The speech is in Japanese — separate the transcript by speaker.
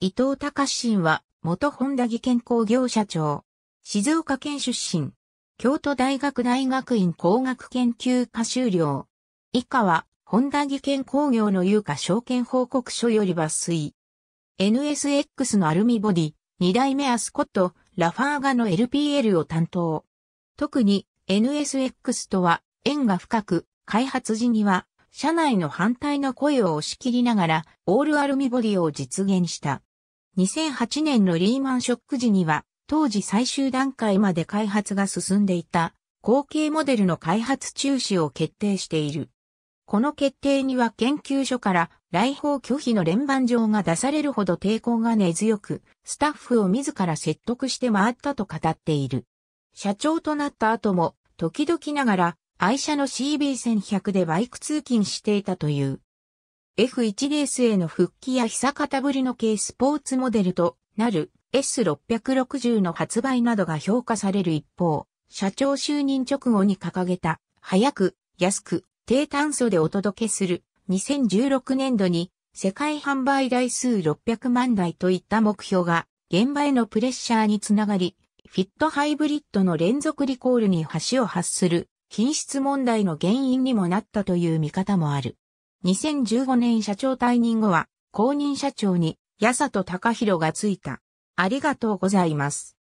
Speaker 1: 伊藤隆信は、元本田技研工業社長。静岡県出身。京都大学大学院工学研究科修了。以下は、本田技研工業の有価証券報告書より抜粋。NSX のアルミボディ、二代目アスコット、ラファーガの LPL を担当。特に、NSX とは、縁が深く、開発時には、社内の反対の声を押し切りながら、オールアルミボディを実現した。2008年のリーマンショック時には、当時最終段階まで開発が進んでいた、後継モデルの開発中止を決定している。この決定には研究所から来訪拒否の連番状が出されるほど抵抗が根強く、スタッフを自ら説得して回ったと語っている。社長となった後も、時々ながら愛車の CB1100 でバイク通勤していたという。F1 レースへの復帰や久方ぶりの軽スポーツモデルとなる S660 の発売などが評価される一方、社長就任直後に掲げた、早く、安く、低炭素でお届けする、2016年度に、世界販売台数600万台といった目標が、現場へのプレッシャーにつながり、フィットハイブリッドの連続リコールに橋を発する、品質問題の原因にもなったという見方もある。2015年社長退任後は、公認社長に、八里隆弘がついた。ありがとうございます。